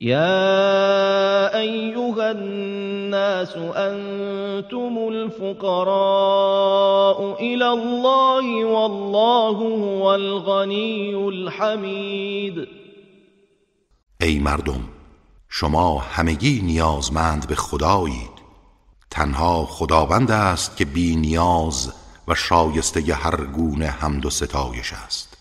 يا أيها الناس انتم الفقراء إلى الله والله هو الغني الحميد ای مردم شما همگی نیازمند به خدایید تنها خداوند است که بی نیاز و شایسته هر گونه حمد و ستایش است